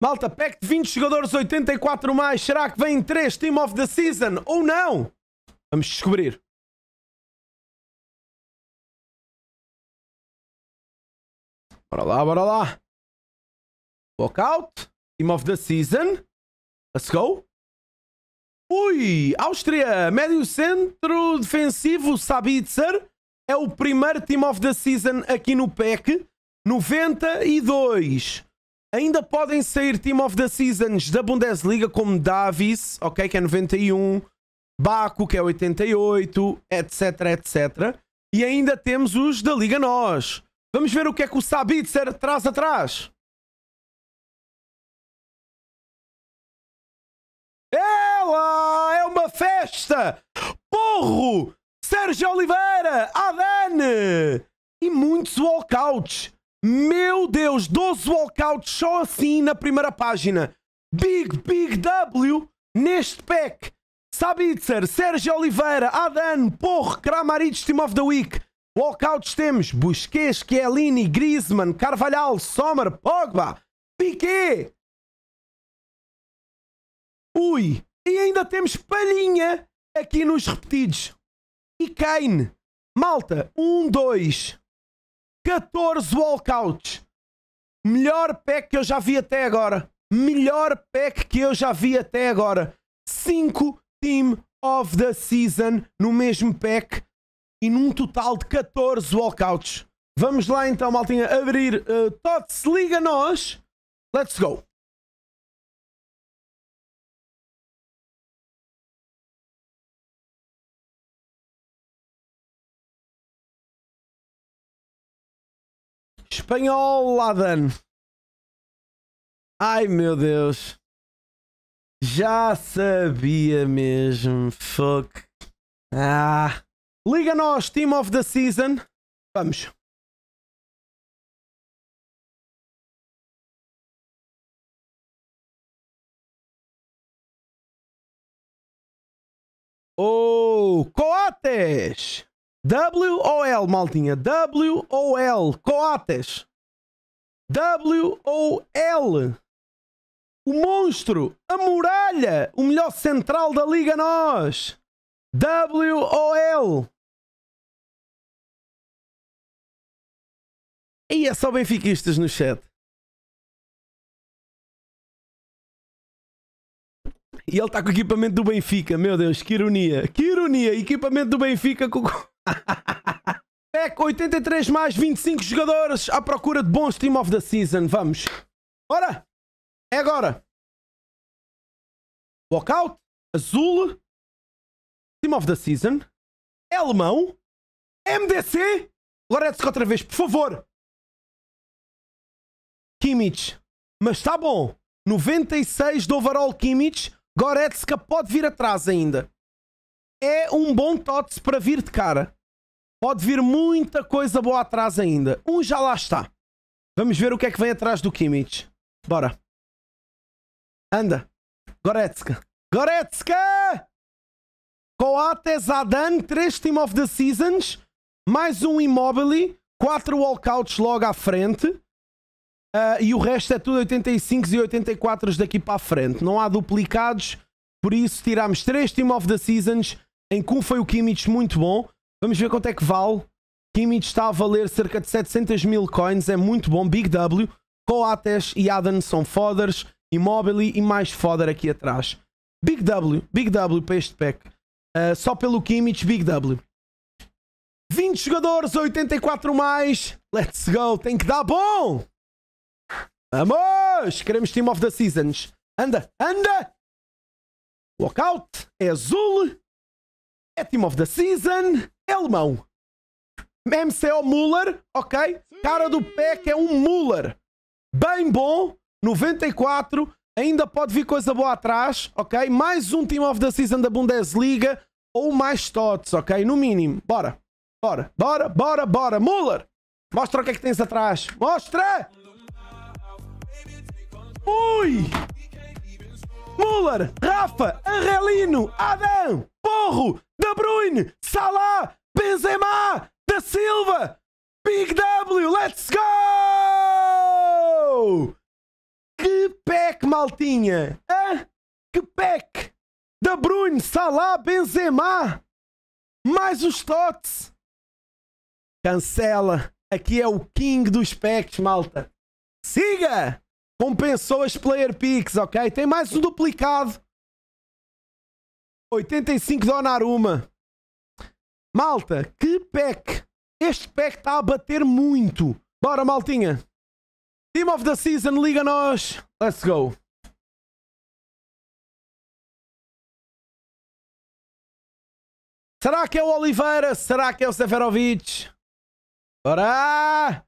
Malta, pack de 20 jogadores, 84 mais. Será que vem 3 Team of the Season ou não? Vamos descobrir. Bora lá, bora lá. Walkout. Team of the Season. Let's go. Ui, Áustria, médio centro defensivo Sabitzer é o primeiro Team of the Season aqui no PEC, 92. Ainda podem sair Team of the Seasons da Bundesliga como Davis, ok, que é 91, Baco, que é 88, etc, etc. E ainda temos os da Liga Nós. Vamos ver o que é que o Sabitzer traz atrás. Ela é uma festa! Porro! Sérgio Oliveira! Adane! E muitos walkouts! Meu Deus, 12 walkouts só assim na primeira página. Big, Big W neste pack. Sabitzer, Sérgio Oliveira, Adan, Porro, Kramaric, Team of the Week. Walkouts temos Busquets, Chiellini, Griezmann, Carvalhal, Sommer, Pogba, Piquet. Ui, e ainda temos Palhinha aqui nos repetidos. E Kane. Malta, um, dois, 14 walkouts. Melhor pack que eu já vi até agora. Melhor pack que eu já vi até agora. 5 Team of the Season no mesmo pack e num total de 14 walkouts. Vamos lá então, maltinha, abrir uh, Tots Liga Nós. Let's go! Espanhol Ladan. Ai meu Deus. Já sabia mesmo. Fuck. Ah. Liga-nos, Team of the Season. Vamos. Oh, Coates! W-O-L, maltinha. W-O-L. Coates. W-O-L. O monstro. A muralha. O melhor central da Liga Nós. W-O-L. E é só benfiquistas no chat. E ele está com o equipamento do Benfica. Meu Deus, que ironia. Que ironia. Equipamento do Benfica com... Pack 83 mais 25 jogadores à procura de bons Team of the Season. Vamos. Ora! É agora. Walkout. Azul. Team of the Season. É alemão. MDC. Goretzka outra vez, por favor. Kimmich. Mas está bom. 96 de overall Kimmich. Goretzka pode vir atrás ainda. É um bom TOTS para vir de cara. Pode vir muita coisa boa atrás ainda. Um já lá está. Vamos ver o que é que vem atrás do Kimmich. Bora. Anda. Goretzka. Goretzka! Coate, Zadan, três Team of the Seasons. Mais um Immobile. Quatro walkouts logo à frente. Uh, e o resto é tudo 85 e 84 daqui para a frente. Não há duplicados. Por isso, tirámos três Team of the Seasons. Em que um foi o Kimmich muito bom Vamos ver quanto é que vale. Kimmich está a valer cerca de 700 mil coins, é muito bom. Big W, Coates e Adam são foders. Immobile e mais foder aqui atrás. Big W, Big W para este pack. Uh, só pelo Kimmich, Big W. 20 jogadores, 84 mais. Let's go, tem que dar bom! Vamos! Queremos Team of the Seasons. Anda, anda! Walkout é azul. É Team of the Season. É alemão. MCO é Müller, ok? Cara do pé que é um Müller. Bem bom, 94. Ainda pode vir coisa boa atrás, ok? Mais um Team of the Season da Bundesliga ou mais tots, ok? No mínimo. Bora. Bora, bora, bora, bora. Müller! Mostra o que é que tens atrás. Mostra! Ui! Müller, Rafa, Arrelino, Adam, Porro, De Bruyne, Salah, Benzema da Silva. Big W, let's go! Que pack, maltinha! Hã? Que pack! Da Bruno, Salah, Benzema! Mais os tots! Cancela! Aqui é o king dos packs, malta! Siga! Compensou as player picks, ok? Tem mais um duplicado. 85 Donnarumma. Malta, que pack! Este pack está a bater muito. Bora, maltinha. Team of the Season, liga nós. Let's go. Será que é o Oliveira? Será que é o Seferovic? Bora!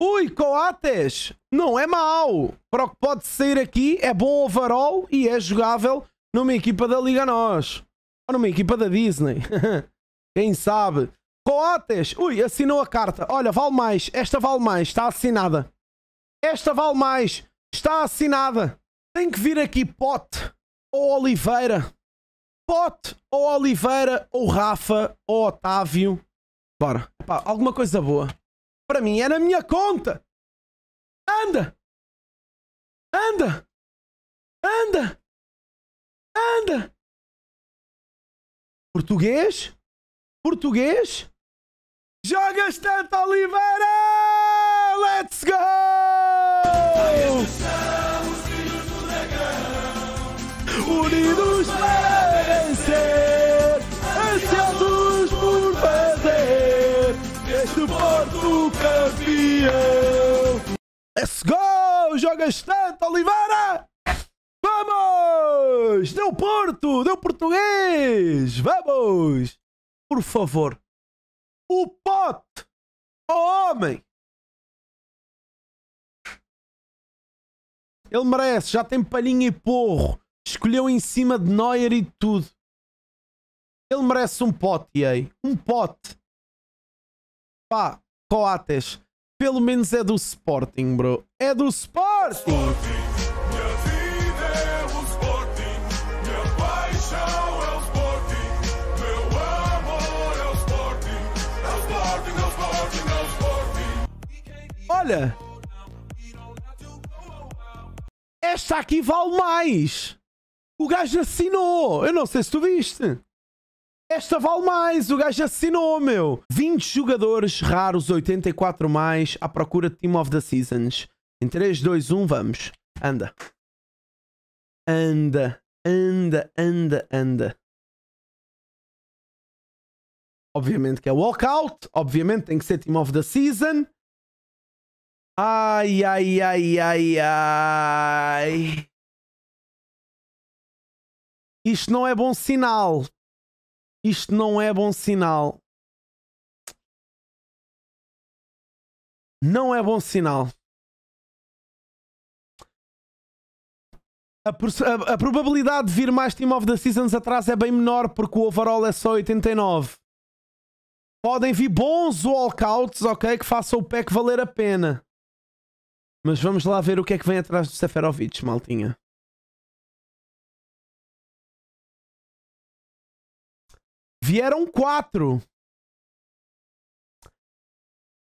Ui, Coates! Não é mau! Para o que pode sair aqui, é bom overall e é jogável numa equipa da Liga Nós. Olha uma equipa da Disney. Quem sabe? Coates! Ui, assinou a carta. Olha, vale mais. Esta vale mais. Está assinada. Esta vale mais. Está assinada. Tem que vir aqui Pote ou Oliveira. Pote ou Oliveira ou Rafa ou Otávio. Bora. Epá, alguma coisa boa. Para mim é na minha conta. Anda! Anda! Anda! Anda! Português? Português? Jogas tanto, Oliveira! Let's go! dragão Unidos para vencer, ansiosos por fazer este Porto campeão. Let's go! Joga tanto, Oliveira! Vamos! Deu Porto! Deu Português! Vamos! Por favor. O pote! O homem! Ele merece, já tem palhinha e porro. Escolheu em cima de Neuer e de tudo. Ele merece um pote, aí. Um pote. Pá, Coates. Pelo menos é do Sporting, bro. É do Sporting. Sporting. Olha! Esta aqui vale mais! O gajo assinou! Eu não sei se tu viste! Esta vale mais, o gajo assinou, meu. 20 jogadores raros, 84 mais, à procura de Team of the Seasons. Em 3, 2, 1, vamos. Anda. Anda, anda, anda, anda. Obviamente que é walkout, obviamente tem que ser Team of the Season. Ai, ai, ai, ai, ai. Isto não é bom sinal. Isto não é bom sinal. Não é bom sinal. A, a, probabilidade de vir mais Team of the Seasons atrás é bem menor porque o overall é só 89. Podem vir bons walkouts, ok? Que façam o pack valer a pena. Mas vamos lá ver o que é que vem atrás do Seferovic, maltinha. Vieram quatro.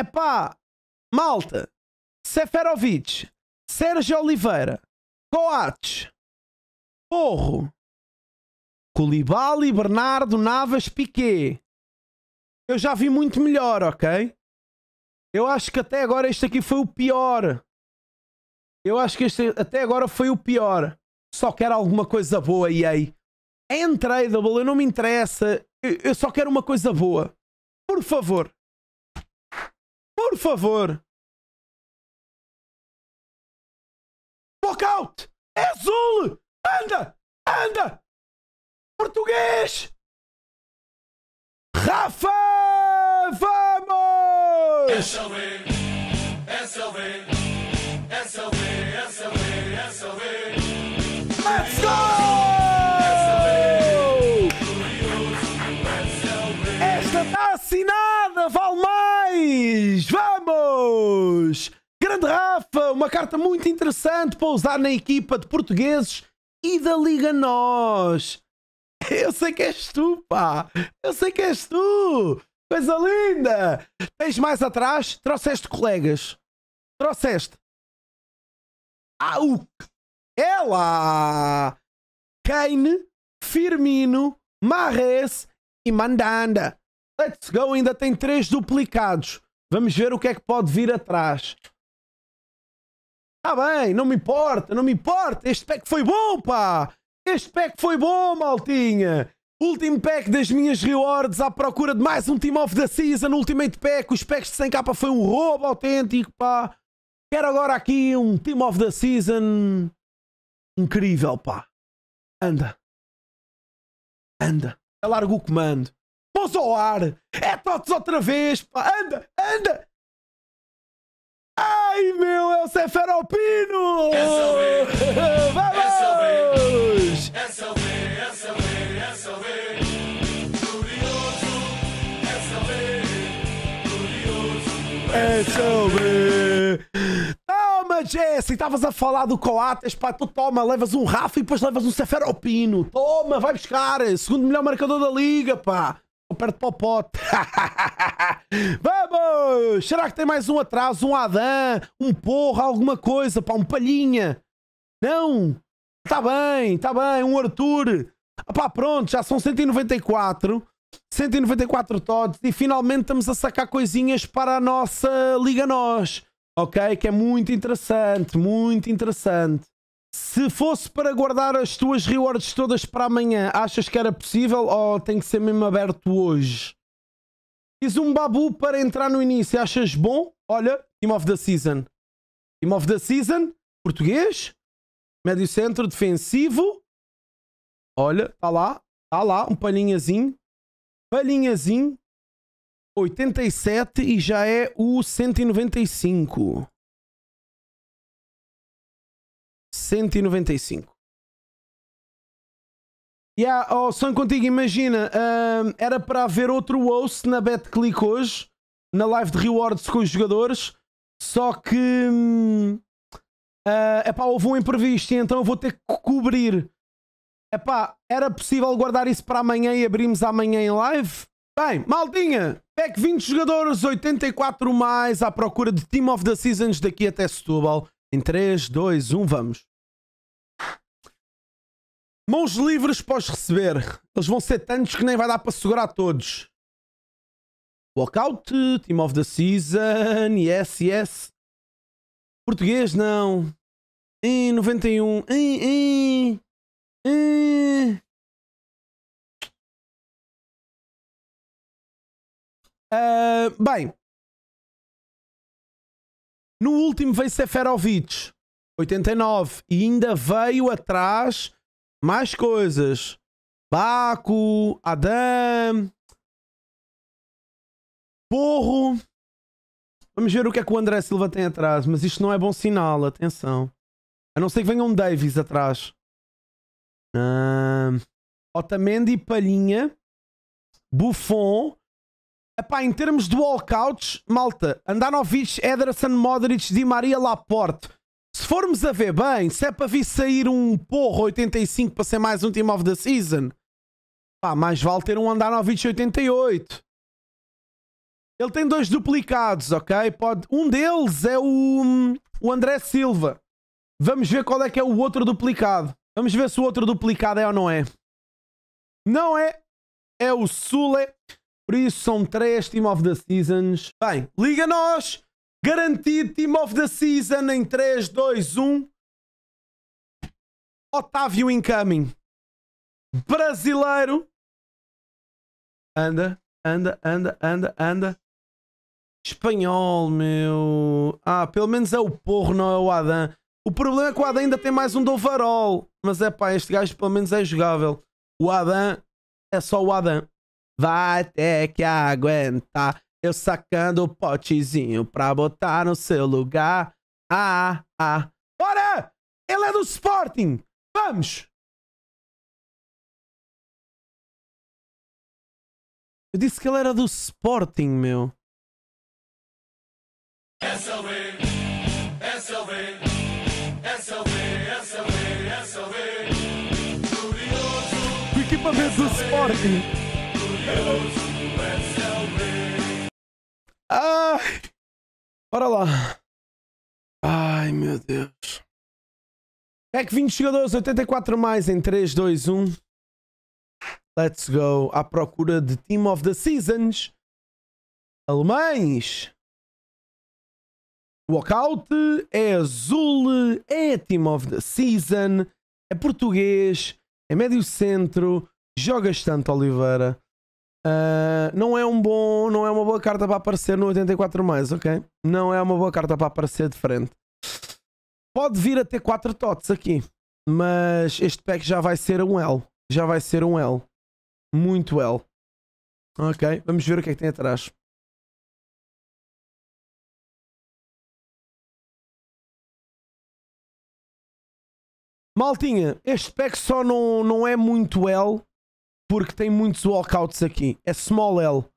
Epá, malta, Seferovic, Sérgio Oliveira, Coates, Porro, Colibali, Bernardo, Navas, Piquet. Eu já vi muito melhor, ok? Eu acho que até agora este aqui foi o pior. Eu acho que este até agora foi o pior. Só quero alguma coisa boa, EA. É untradeable, eu não me interessa. Eu, eu só quero uma coisa boa. Por favor. Por favor. Walkout! É azul! Anda! Anda! Português! Rafa! Vamos! Vamos! Vamos! Grande Rafa, uma carta muito interessante para usar na equipa de portugueses e da Liga Nós. Eu sei que és tu, pá! Eu sei que és tu! Coisa linda! Tens mais atrás? Trouxeste colegas. Trouxeste. Ah, o... Ela! Kane, Firmino, Marres e Mandanda. Let's go, ainda tem três duplicados. Vamos ver o que é que pode vir atrás. Está bem, não me importa, não me importa. Este pack foi bom, pá! Este pack foi bom, maltinha! Último pack das minhas rewards à procura de mais um Team of the Season, Ultimate Pack. Os packs de 100k foi um roubo autêntico, pá. Quero agora aqui um Team of the Season incrível, pá. Anda. Anda. Alarga o comando. Pôs ao ar. É TOTS outra vez, pá. Anda, anda. Ai, meu, é o Seferopino! Vamos! SLB! Toma, Jesse! Estavas a falar do Coates, pá, tu toma, levas um Rafa e depois levas um Seferopino. Toma, vai buscar! Segundo melhor marcador da liga, pá! perto para o Vamos! Será que tem mais um atrás? Um Adam? Um porra? Alguma coisa? Pá, um palhinha? Não! Tá bem, tá bem. Um Arthur. Ah, pá, pronto, já são 194. 194 TODs e finalmente estamos a sacar coisinhas para a nossa Liga Nós, ok? Que é muito interessante, muito interessante. Se fosse para guardar as tuas rewards todas para amanhã, achas que era possível ou tem que ser mesmo aberto hoje? Fiz um babu para entrar no início, achas bom? Olha, Team of the Season. Team of the Season, português, médio centro, defensivo. Olha, está lá, está lá, um palhinhazinho. Palhinhazinho, 87 e já é o 195. 195. Yeah, oh, sonho contigo, imagina, era para haver outro host na BetClick hoje, na live de rewards com os jogadores, só que é um, uh, ah, epá, houve um imprevisto e então eu vou ter que cobrir. É pá, era possível guardar isso para amanhã e abrimos amanhã em live? Bem, maldinha, PEC 20 jogadores, 84 mais à procura de Team of the Seasons daqui até Setúbal. Em 3, 2, 1, vamos. Mãos livres podes receber. Eles vão ser tantos que nem vai dar para segurar todos. Walkout, Team of the Season, yes, yes. Português não. Em 91. Em, em, em. Uh, bem. No último veio Seferovic. 89. E ainda veio atrás mais coisas. Baco, Adam. Porro. Vamos ver o que é que o André Silva tem atrás. Mas isto não é bom sinal, atenção. A não ser que venha um Davis atrás. Otamendi, Palhinha. Buffon. Epá, em termos de walkouts, malta, Andanovic, Ederson, Modric, Di Maria, Laporte se formos a ver bem, se é para vir sair um porro 85 para ser mais um Team of the Season, pá, mais vale ter um andar 88. Ele tem dois duplicados, ok? Pode... Um deles é o, o André Silva. Vamos ver qual é que é o outro duplicado. Vamos ver se o outro duplicado é ou não é. Não é. É o Sule. Por isso são três Team of the Seasons. Bem, liga nós! Garantido Team of the Season em 3, 2, 1. Otávio Incoming. Brasileiro. Anda, anda, anda, anda, anda. Espanhol, meu. Ah, pelo menos é o Porro, não é o Adam. O problema é que o Adam ainda tem mais um do Varol. Mas é pá, este gajo pelo menos é jogável. O Adam é só o Adam. Vai ter que aguentar. Eu sacando o potezinho pra botar no seu lugar. Ah, ah. Bora! Ele é do Sporting! Vamos! Eu disse que ele era do Sporting, meu. SLV, SLV, SLV, SLV, SLV. Curioso. O equipamento do Sporting. Curioso. Ai! Bora lá. Ai, meu Deus. É que 20 jogadores, 84 mais em 3, 2, 1. Let's go à procura de Team of the Seasons. Alemães. Walkout é azul, é Team of the Season, é português, é médio centro, jogas tanto, Oliveira. Uh, não é um bom, não é uma boa carta para aparecer no 84 mais, ok? Não é uma boa carta para aparecer de frente. Pode vir a ter 4 tots aqui, mas este pack já vai ser um L, já vai ser um L, muito L. Ok, vamos ver o que é que tem atrás. Maltinha, este pack só não, não é muito L, porque tem muitos walkouts aqui. É small L.